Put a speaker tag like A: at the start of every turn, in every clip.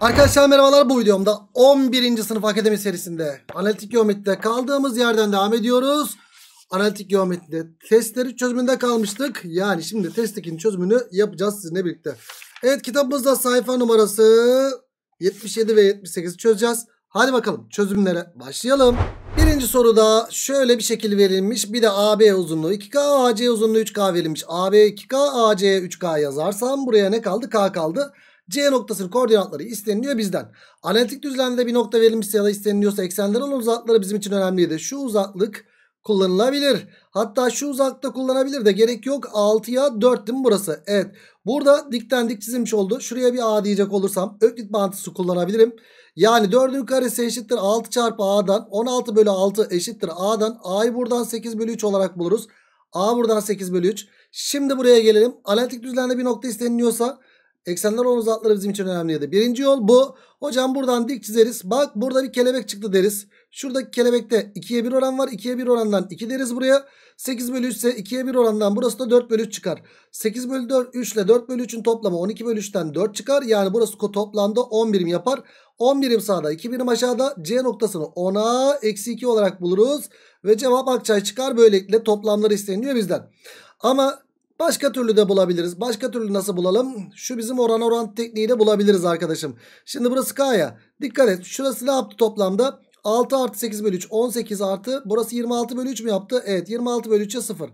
A: Arkadaşlar merhabalar bu videomda 11. sınıf akademi serisinde analitik geometride kaldığımız yerden devam ediyoruz. Analitik geometride testleri çözümünde kalmıştık. Yani şimdi test çözümünü yapacağız sizinle birlikte. Evet kitabımızda sayfa numarası 77 ve 78'i çözeceğiz. Hadi bakalım çözümlere başlayalım. Birinci soruda şöyle bir şekil verilmiş. Bir de AB uzunluğu 2K, AC uzunluğu 3K verilmiş. AB 2K, AC 3K yazarsam buraya ne kaldı? K kaldı. C noktasının koordinatları isteniliyor bizden. Analitik düzlemde bir nokta verilmişse ya da isteniliyorsa eksenlerin olan bizim için önemliydi. Şu uzaklık kullanılabilir. Hatta şu uzakta kullanabilir de gerek yok. 6'ya 4 değil mi burası? Evet. Burada dikten dik çizilmiş oldu. Şuraya bir A diyecek olursam öklit mantısı kullanabilirim. Yani 4'ün karesi eşittir 6 çarpı A'dan. 16 bölü 6 eşittir A'dan. A'yı buradan 8 bölü 3 olarak buluruz. A buradan 8 bölü 3. Şimdi buraya gelelim. Analitik düzlemde bir nokta isteniliyorsa Eksenler olan uzakları bizim için önemliydi. Birinci yol bu. Hocam buradan dik çizeriz. Bak burada bir kelebek çıktı deriz. Şuradaki kelebekte 2'ye 1 oran var. 2'ye 1 orandan 2 deriz buraya. 8 bölü 3 ise 2'ye 1 orandan burası da 4 bölü 3 çıkar. 8 bölü 4, 3 ile 4 bölü 3'ün toplamı 12 bölü 3'ten 4 çıkar. Yani burası toplamda 10 birim yapar. 10 birim sağda 2 birim aşağıda C noktasını 10'a eksi 2 olarak buluruz. Ve cevap Akçay çıkar. Böylelikle toplamları isteniyor bizden. Ama Başka türlü de bulabiliriz. Başka türlü nasıl bulalım? Şu bizim oran oran tekniği de bulabiliriz arkadaşım. Şimdi burası K ya. Dikkat et. Şurası ne yaptı toplamda? 6 artı 8 bölü 3 18 artı burası 26 bölü 3 mü yaptı? Evet 26 bölü 3'e 0.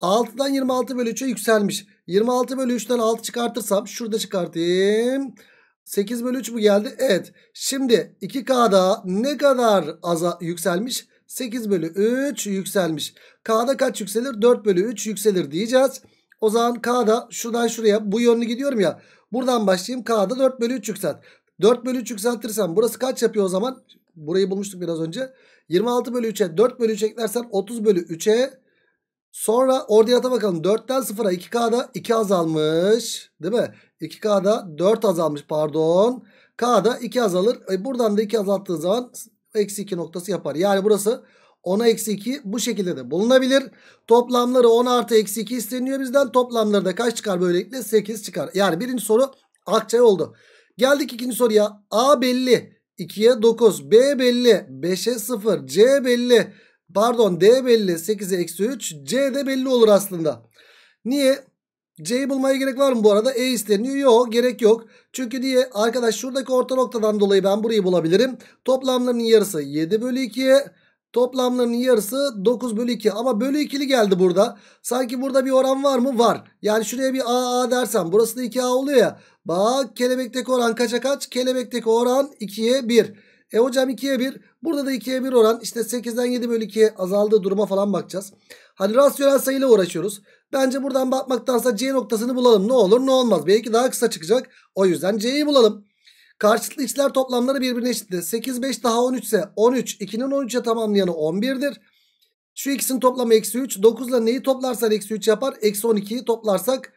A: 6'dan 26 bölü 3'e yükselmiş. 26 bölü 3'ten 6 çıkartırsam şurada çıkartayım. 8 bölü 3 bu geldi. Evet şimdi 2K'da ne kadar aza yükselmiş? 8 bölü 3 yükselmiş. K'da kaç yükselir? 4 bölü 3 yükselir diyeceğiz. O zaman K'da şuradan şuraya bu yönlü gidiyorum ya. Buradan başlayayım. K'da 4 bölü 3 yükselt. 4 bölü 3 yükseltirsem burası kaç yapıyor o zaman? Burayı bulmuştuk biraz önce. 26 bölü 3'e 4 bölü 3 eklersen 30 bölü 3'e Sonra ordinata bakalım. 4'ten 0'a 2K'da 2 azalmış. Değil mi? 2K'da 4 azalmış pardon. K'da 2 azalır. E buradan da 2 azalttığı zaman eksi 2 noktası yapar. Yani burası 10'a eksi 2 bu şekilde de bulunabilir. Toplamları 10 artı eksi 2 isteniyor bizden. Toplamları da kaç çıkar böylelikle? 8 çıkar. Yani birinci soru akçay oldu. Geldik ikinci soruya. A belli. 2'ye 9. B belli. 5'e 0. C belli. Pardon D belli. 8'e eksi 3. C de belli olur aslında. Niye? C'yi bulmaya gerek var mı bu arada? E isteniyor. Yok gerek yok. Çünkü diye arkadaş şuradaki orta noktadan dolayı ben burayı bulabilirim. Toplamlarının yarısı 7 bölü 2'ye. Toplamlarının yarısı 9 bölü 2 ama bölü 2'li geldi burada. Sanki burada bir oran var mı? Var. Yani şuraya bir AA dersem burası da 2A oluyor ya. Bak kelebekteki oran kaça kaç? Kelebekteki oran 2'ye 1. E hocam 2'ye 1. Burada da 2'ye 1 oran İşte 8'den 7 bölü 2'ye azaldığı duruma falan bakacağız. Hani rasyonel sayıyla uğraşıyoruz. Bence buradan bakmaktansa C noktasını bulalım. Ne olur ne olmaz. Belki daha kısa çıkacak. O yüzden C'yi bulalım. Karşılıklı içler toplamları birbirine eşitti. 8 5 daha 13 ise 13. 2'nin 13'e tamamlayanı 11'dir. Şu ikisinin toplamı eksi 3. 9 ile neyi toplarsan eksi 3 yapar. Eksi 12'yi toplarsak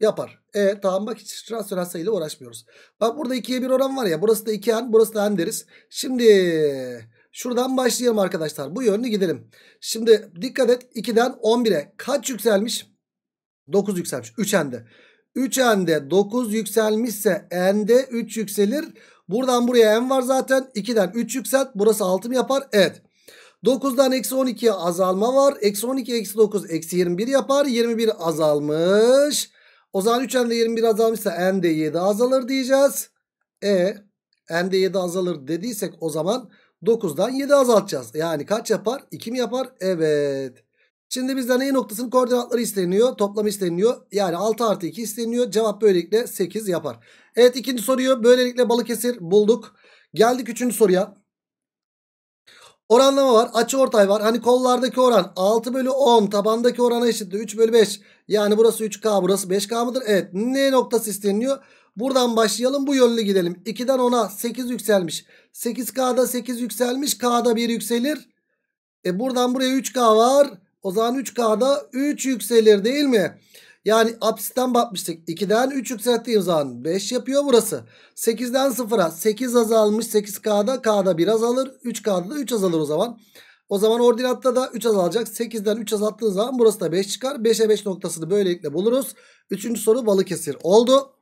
A: yapar. E tamam bak hiç rasyonel sayıyla uğraşmıyoruz. Bak burada 2'ye bir oran var ya. Burası da 2n burası da n deriz. Şimdi şuradan başlayalım arkadaşlar. Bu yönlü gidelim. Şimdi dikkat et 2'den 11'e kaç yükselmiş? 9 yükselmiş 3n'de. 3 n'de 9 yükselmişse n'de 3 yükselir. Buradan buraya n var zaten. 2'den 3 yükselt. Burası 6 mı yapar? Evet. 9'dan eksi 12'ye azalma var. Eksi 12 eksi 9 eksi 21 yapar. 21 azalmış. O zaman 3 n'de 21 azalmışsa n'de 7 azalır diyeceğiz. E n'de 7 azalır dediysek o zaman 9'dan 7 azaltacağız. Yani kaç yapar? 2 mi yapar? Evet. Şimdi bizden E noktasının koordinatları isteniyor. Toplam isteniyor. Yani 6 artı 2 isteniyor. Cevap böylelikle 8 yapar. Evet ikinci soruyu böylelikle Balıkesir bulduk. Geldik üçüncü soruya. Oranlama var. Açı ortay var. Hani kollardaki oran 6 bölü 10. Tabandaki orana eşittir. 3 bölü 5. Yani burası 3K burası 5K mıdır? Evet. N noktası isteniyor. Buradan başlayalım. Bu yönlü gidelim. 2'den 10'a 8 yükselmiş. 8K'da 8 yükselmiş. K'da 1 yükselir. E buradan buraya 3K var. O zaman 3K'da 3 yükselir değil mi? Yani apsisten bakmıştık. 2'den 3 yükselttiğim zaman 5 yapıyor burası. 8'den 0'a 8 azalmış. 8K'da K'da 1 azalır. 3K'da da 3 azalır o zaman. O zaman ordinatta da 3 azalacak. 8'den 3 azalttığı zaman burası da 5 çıkar. 5'e 5 noktasını böylelikle buluruz. Üçüncü soru Balıkesir oldu.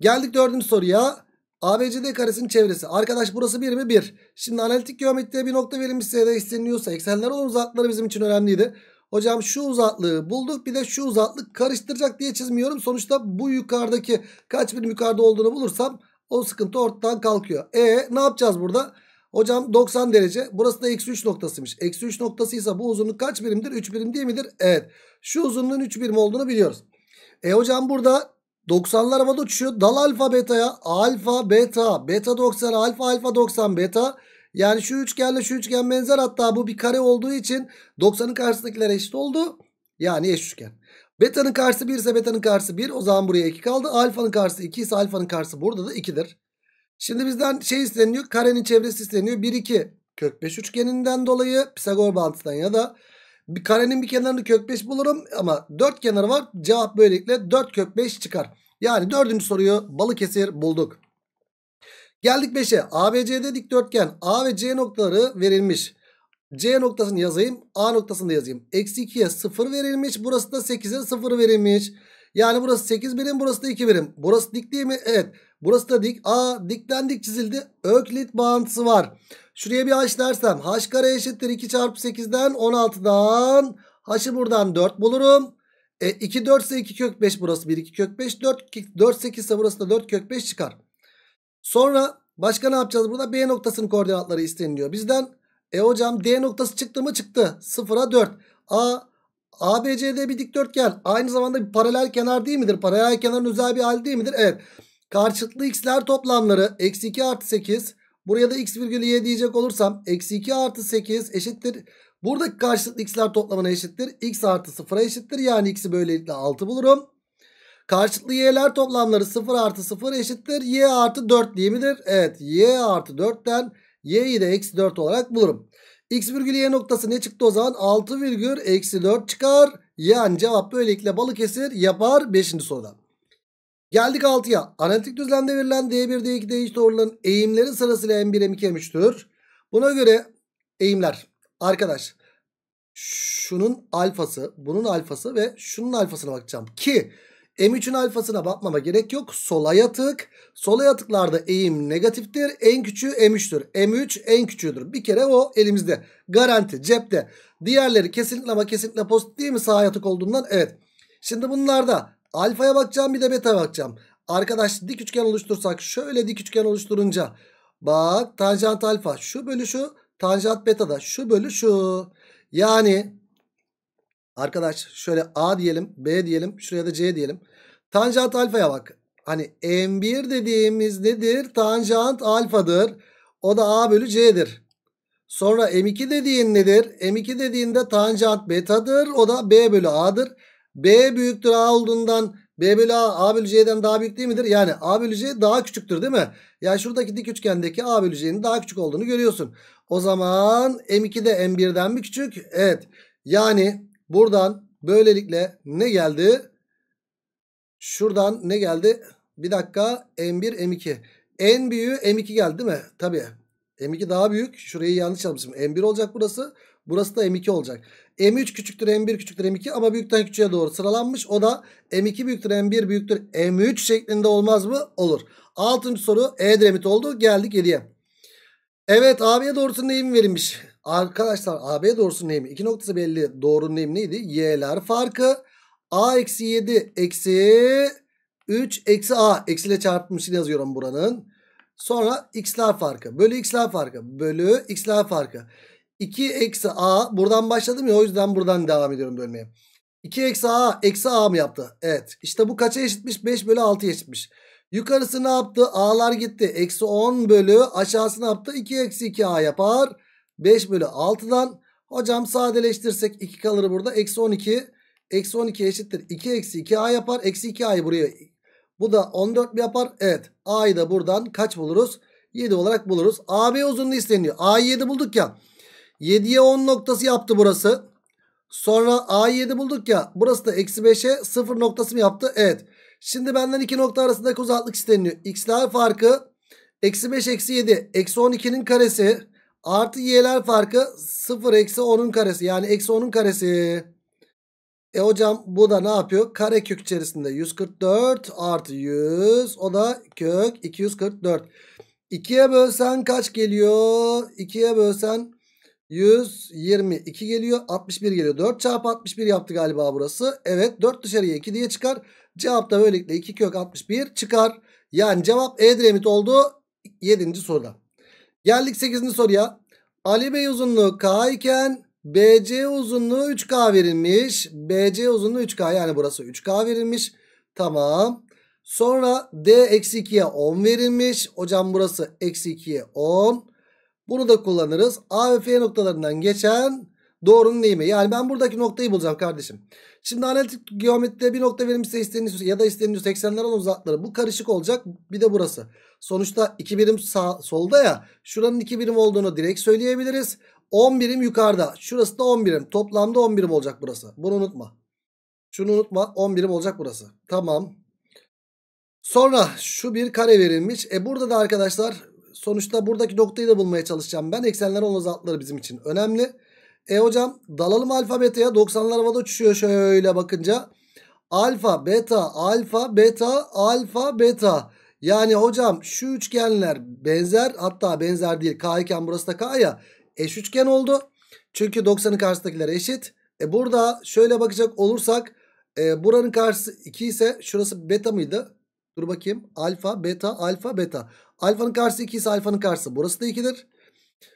A: Geldik dördüncü soruya. ABCD karesinin çevresi. Arkadaş burası 1 mi? 1. Şimdi analitik geometride bir nokta verilmişse de isteniliyorsa eksenler olan uzaklıkları bizim için önemliydi. Hocam şu uzaklığı bulduk bir de şu uzaklık karıştıracak diye çizmiyorum. Sonuçta bu yukarıdaki kaç birim yukarıda olduğunu bulursam o sıkıntı ortadan kalkıyor. E ne yapacağız burada? Hocam 90 derece burası da eksi 3 noktasıymış. Eksi 3 noktasıysa bu uzunluk kaç birimdir? 3 birim değil midir? Evet. Şu uzunluğun 3 birim olduğunu biliyoruz. E hocam burada 90'lar havada uçuşuyor. Dal alfa beta'ya. Alfa beta. Beta 90 alfa alfa 90 beta. Yani şu üçgenle şu üçgen benzer hatta bu bir kare olduğu için 90'ın karşısındakiler eşit oldu. Yani eş üçgen. Beta'nın karşısı 1 ise beta'nın karşısı 1. O zaman buraya 2 kaldı. Alfa'nın karşısı 2 ise alfa'nın karşısı burada da 2'dir. Şimdi bizden şey isteniyor. Karenin çevresi isteniyor. 1 2 kök 5 üçgeninden dolayı Pisagor bağıntısından ya da bir karenin bir kenarını kök 5 bulurum ama 4 kenarı var. Cevap böylelikle 4 kök 5 çıkar. Yani dördüncü soruyu Balıkesir bulduk. Geldik 5'e. ABC'de dikdörtgen A ve C noktaları verilmiş. C noktasını yazayım. A noktasını da yazayım. Eksi 2'ye 0 verilmiş. Burası da 8'e 0 verilmiş. Yani burası 8 birim burası da 2 birim. Burası dik değil mi? Evet. Burası da dik. Aa dikten dik çizildi. Öklit bağıntısı var. Şuraya bir haş dersem. haş kare eşittir 2 çarpı 8'den 16'dan. haşı buradan 4 bulurum. E, 2 4 ise 2 kök 5 burası 1 2 kök 5. 4, 4 8 ise burası da 4 kök 5 çıkar. Sonra başka ne yapacağız burada? B noktasının koordinatları isteniliyor bizden. E hocam D noktası çıktı mı çıktı. 0'a 4. A ABCD bir dikdörtgen aynı zamanda bir paralel kenar değil midir? Paralel kenarın özel bir hali değil midir? Evet. Karşıtlı x'ler toplamları eksi 2 artı 8. Buraya da x virgülü y diyecek olursam eksi 2 artı 8 eşittir. Buradaki karşılıklı x'ler toplamına eşittir. x artı 0'a eşittir. Yani x'i böylelikle 6 bulurum. Karşılıklı y'ler toplamları 0 artı 0 eşittir. y artı 4 değil midir? Evet y artı 4'ten y'yi de eksi 4 olarak bulurum. X virgül y noktası ne çıktı o zaman? 6 virgül eksi 4 çıkar. Yani cevap böylelikle Balıkesir yapar 5. soruda. Geldik 6'ya. Analitik düzlemde verilen D1, D2, D3 doğruların eğimleri sırasıyla M1, M2, M3'tür. Buna göre eğimler. Arkadaş şunun alfası, bunun alfası ve şunun alfasına bakacağım. Ki M3'ün alfasına bakmama gerek yok. Sola yatık. Sola yatıklarda eğim negatiftir. En küçüğü M3'tür. M3 en küçüğüdür. Bir kere o elimizde. Garanti cepte. Diğerleri kesinlikle ama kesinlikle pozitif değil mi sağ yatık olduğundan? Evet. Şimdi bunlarda alfaya bakacağım bir de beta'ya bakacağım. Arkadaş dik üçgen oluştursak şöyle dik üçgen oluşturunca bak tanjant alfa şu bölü şu tanjant beta da şu bölü şu. Yani Arkadaş şöyle A diyelim, B diyelim, şuraya da C diyelim. Tanjant alfaya bak. Hani M1 dediğimiz nedir? Tanjant alfadır. O da A bölü C'dir. Sonra M2 dediğin nedir? M2 dediğinde tanjant betadır. O da B bölü A'dır. B büyüktür A olduğundan B bölü A, A bölü C'den daha büyük değil midir? Yani A bölü C daha küçüktür değil mi? Yani şuradaki dik üçgendeki A bölü C'nin daha küçük olduğunu görüyorsun. O zaman M2 de M1'den mi küçük? Evet. Yani Buradan böylelikle ne geldi? Şuradan ne geldi? Bir dakika M1 M2. En büyüğü M2 geldi değil mi? Tabii. M2 daha büyük. Şurayı yanlış yapmışım. M1 olacak burası. Burası da M2 olacak. M3 küçüktür M1 küçüktür M2 ama büyükten küçüğe doğru sıralanmış. O da M2 büyüktür M1 büyüktür M3 şeklinde olmaz mı? Olur. Altıncı soru E-Dremit oldu. Geldik 7'ye. Evet abiye doğrusu neyim verilmiş? Arkadaşlar AB doğrusunun eğimi iki noktası belli doğrunun eğimi neydi? Y'ler farkı. A eksi 7 eksi 3 eksi A eksiyle çarpmışını yazıyorum buranın. Sonra x'ler farkı bölü x'ler farkı bölü x'ler farkı. 2 eksi A buradan başladım ya o yüzden buradan devam ediyorum bölmeye. 2 eksi A eksi A mı yaptı? Evet işte bu kaça eşitmiş? 5 bölü 6 eşitmiş. Yukarısı ne yaptı? A'lar gitti. Eksi 10 bölü aşağısı ne yaptı? 2 eksi 2 A yapar. 5 bölü 6'dan hocam sadeleştirsek 2 kalır burada. Eksi 12. Eksi 12 eşittir. 2 eksi 2a yapar. Eksi 2a'yı buraya. Bu da 14 mi yapar? Evet. a'yı da buradan kaç buluruz? 7 olarak buluruz. AB uzunluğu isteniyor. A'yı 7 bulduk ya. 7'ye 10 noktası yaptı burası. Sonra A'yı 7 bulduk ya. Burası da eksi 5'e 0 noktası mı yaptı? Evet. Şimdi benden iki nokta arasındaki uzaklık isteniyor. X'ler farkı eksi 5 eksi 7 eksi 12'nin karesi Artı y'ler farkı 0 eksi 10'un karesi. Yani eksi 10'un karesi. E hocam bu da ne yapıyor? Kare kök içerisinde 144 artı 100. O da kök 244. 2'ye bölsen kaç geliyor? 2'ye bölsen 122 geliyor. 61 geliyor. 4 çarpı 61 yaptı galiba burası. Evet 4 dışarıya 2 diye çıkar. Cevap da böylelikle 2 kök 61 çıkar. Yani cevap E diremit oldu. 7. soruda. Geldik 8. soruya. Ali Bey uzunluğu K iken BC uzunluğu 3K verilmiş. BC uzunluğu 3K yani burası 3K verilmiş. Tamam. Sonra D eksi 2'ye 10 verilmiş. Hocam burası eksi 2'ye 10. Bunu da kullanırız. A ve F noktalarından geçen Doğrunun eğimi. Yani ben buradaki noktayı bulacağım kardeşim. Şimdi analitik geometride bir nokta verilmişse isteniyorsa ya da isteniyor 80'ler olan uzakları. Bu karışık olacak. Bir de burası. Sonuçta 2 birim sağ, solda ya. Şuranın 2 birim olduğunu direkt söyleyebiliriz. 10 birim yukarıda. Şurası da 10 birim. Toplamda 10 birim olacak burası. Bunu unutma. Şunu unutma. 10 birim olacak burası. Tamam. Sonra şu bir kare verilmiş. E burada da arkadaşlar sonuçta buradaki noktayı da bulmaya çalışacağım. Ben eksenler olan uzakları bizim için önemli. E hocam dalalım alfa beta'ya 90'lar havada uçuşuyor şöyle bakınca. Alfa beta alfa beta alfa beta. Yani hocam şu üçgenler benzer hatta benzer değil K iken burası da K ya eş üçgen oldu. Çünkü 90'ın karşısındakiler eşit. E burada şöyle bakacak olursak e, buranın karşısı 2 ise şurası beta mıydı? Dur bakayım alfa beta alfa beta. Alfanın karşısı 2 ise alfanın karşısı burası da 2'dir.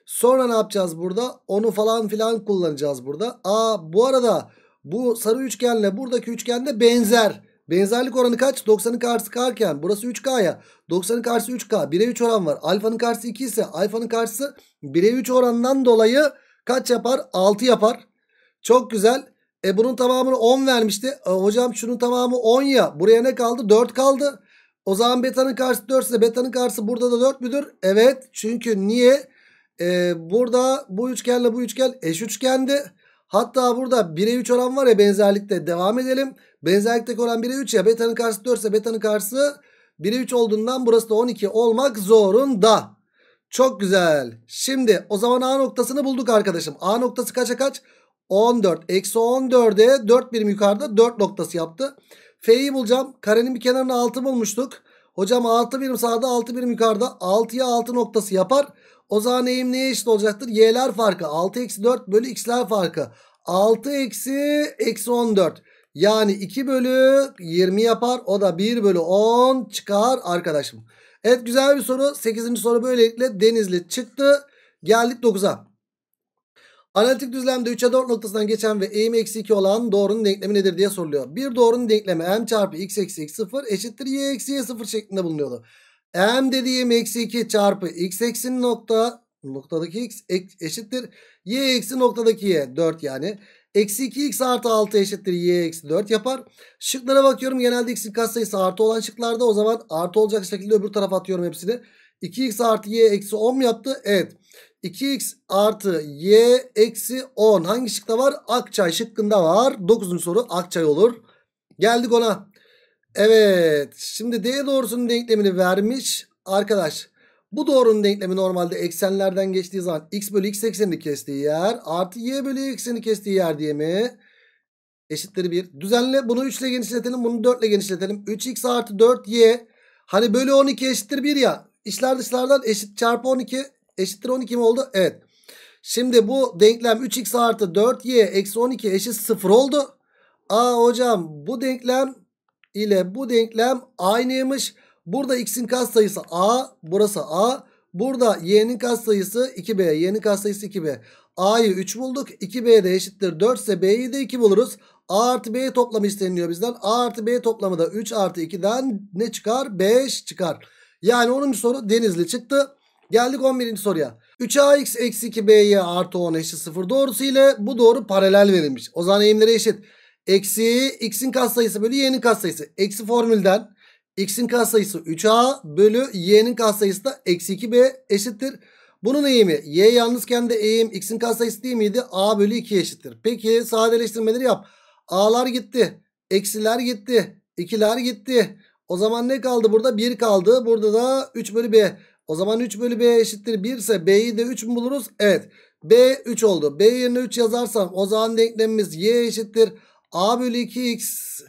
A: Sonra ne yapacağız burada? Onu falan filan kullanacağız burada. Aa bu arada bu sarı üçgenle buradaki üçgen de benzer. Benzerlik oranı kaç? 90'ın karşısı k'ken burası 3k ya. 90'ın karşısı 3k. 1'e 3 oran var. Alfanın karşısı 2 ise alfanın karşısı 1'e 3 orandan dolayı kaç yapar? 6 yapar. Çok güzel. E bunun tamamını 10 vermişti. E, hocam şunun tamamı 10 ya. Buraya ne kaldı? 4 kaldı. O zaman betanın karşısı 4 ise betanın karşısı burada da 4 müdür? Evet. Çünkü niye? e, burada bu üçgenle bu üçgen eş üçgendi. Hatta burada 1'e 3 oran var ya benzerlikte devam edelim. Benzerlikteki oran 1'e 3 ya betanın karşısı 4 ise betanın karşısı 1'e 3 olduğundan burası da 12 olmak zorunda. Çok güzel. Şimdi o zaman A noktasını bulduk arkadaşım. A noktası kaça kaç? 14. Eksi 14'e 4 birim yukarıda 4 noktası yaptı. F'yi bulacağım. Karenin bir kenarını 6 bulmuştuk. Hocam 6 birim sağda 6 birim yukarıda 6'ya 6 noktası yapar. O zaman eğim neye eşit olacaktır? Y'ler farkı 6 eksi 4 bölü x'ler farkı. 6 eksi eksi 14. Yani 2 bölü 20 yapar. O da 1 bölü 10 çıkar arkadaşım. Evet güzel bir soru. 8. soru böylelikle Denizli çıktı. Geldik 9'a. Analitik düzlemde 3'e 4 noktasından geçen ve eğim eksi 2 olan doğrunun denklemi nedir diye soruluyor. Bir doğrunun denklemi m çarpı x eksi x 0 eşittir y eksi y 0 şeklinde bulunuyordu m dediğim eksi 2 çarpı x eksi nokta noktadaki x eşittir. y eksi noktadaki y 4 yani. Eksi 2x artı 6 eşittir y eksi 4 yapar. Şıklara bakıyorum genelde x'in katsayısı artı olan şıklarda o zaman artı olacak şekilde öbür tarafa atıyorum hepsini. 2x artı y eksi 10 mu yaptı? Evet. 2x artı y eksi 10 hangi şıkta var? Akçay şıkkında var. 9. soru Akçay olur. Geldik ona. Evet şimdi D doğrusunun denklemini vermiş arkadaş. Bu doğrunun denklemi normalde eksenlerden geçtiği zaman x bölü x eksenini kestiği yer artı y bölü y eksenini kestiği yer diye mi? Eşittir 1. Düzenle bunu 3 ile genişletelim bunu 4 ile genişletelim. 3x artı 4y hani bölü 12 eşittir 1 ya. İşler dışlardan eşit çarpı 12 eşittir 12 mi oldu? Evet. Şimdi bu denklem 3x artı 4y eksi 12 eşit 0 oldu. Aa hocam bu denklem ile bu denklem aynıymış. Burada x'in katsayısı a, burası a. Burada y'nin katsayısı 2b, y'nin katsayısı 2b. a'yı 3 bulduk. 2b de eşittir 4 ise b'yi de 2 buluruz. A artı B toplamı isteniliyor bizden. A artı B toplamı da 3 artı 2'den ne çıkar? 5 çıkar. Yani 10. soru Denizli çıktı. Geldik 11. soruya. 3AX eksi 2B'ye artı 10 eşit 0 doğrusu ile bu doğru paralel verilmiş. O zaman eğimleri eşit. Eksi x'in katsayısı bölü y'nin katsayısı. Eksi formülden x'in katsayısı 3a bölü y'nin katsayısı da eksi 2b eşittir. Bunun eğimi y yalnız kendi eğim x'in katsayısı değil miydi? a bölü 2 eşittir. Peki sadeleştirmeleri yap. a'lar gitti. Eksiler gitti. ikiler gitti. O zaman ne kaldı burada? 1 kaldı. Burada da 3 bölü b. O zaman 3 bölü b eşittir 1 ise b'yi de 3 mü buluruz? Evet. b 3 oldu. b yerine 3 yazarsam o zaman denklemimiz y eşittir A bölü 2x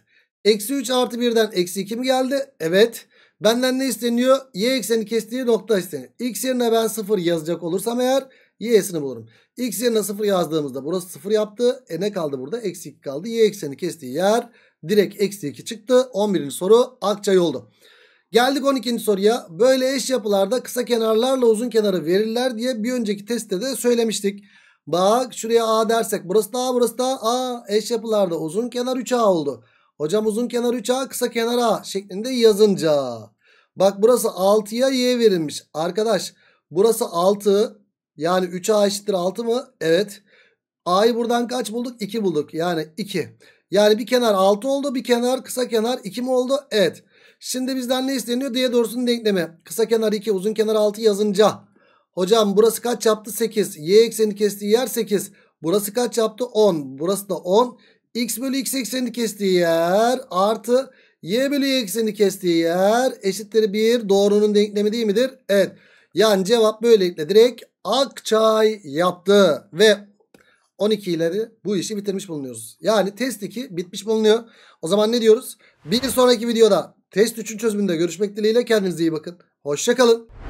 A: eksi 3 artı 1'den eksi 2 mi geldi? Evet. Benden ne isteniyor? Y ekseni kestiği nokta isteniyor. X yerine ben 0 yazacak olursam eğer y'sini bulurum. X yerine 0 yazdığımızda burası 0 yaptı. E ne kaldı burada? Eksi 2 kaldı. Y ekseni kestiği yer direkt eksi 2 çıktı. 11. soru akçay oldu. Geldik 12. soruya. Böyle eş yapılarda kısa kenarlarla uzun kenarı verirler diye bir önceki testte de söylemiştik. Bak şuraya A dersek burası da A burası da A eş yapılarda uzun kenar 3A oldu. Hocam uzun kenar 3A kısa kenar A şeklinde yazınca. Bak burası 6'ya Y verilmiş. Arkadaş burası 6 yani 3A eşittir 6 mı? Evet. A'yı buradan kaç bulduk? 2 bulduk yani 2. Yani bir kenar 6 oldu bir kenar kısa kenar 2 mi oldu? Evet. Şimdi bizden ne isteniyor? Diye doğrusunun denklemi. Kısa kenar 2 uzun kenar 6 yazınca. Hocam burası kaç yaptı? 8. Y eksenini kestiği yer 8. Burası kaç yaptı? 10. Burası da 10. X bölü X eksenini kestiği yer artı Y bölü Y eksenini kestiği yer eşittir 1. Doğrunun denklemi değil midir? Evet. Yani cevap böylelikle direkt Akçay yaptı. Ve 12 ileri bu işi bitirmiş bulunuyoruz. Yani test 2 bitmiş bulunuyor. O zaman ne diyoruz? Bir sonraki videoda test 3'ün çözümünde görüşmek dileğiyle kendinize iyi bakın. Hoşçakalın.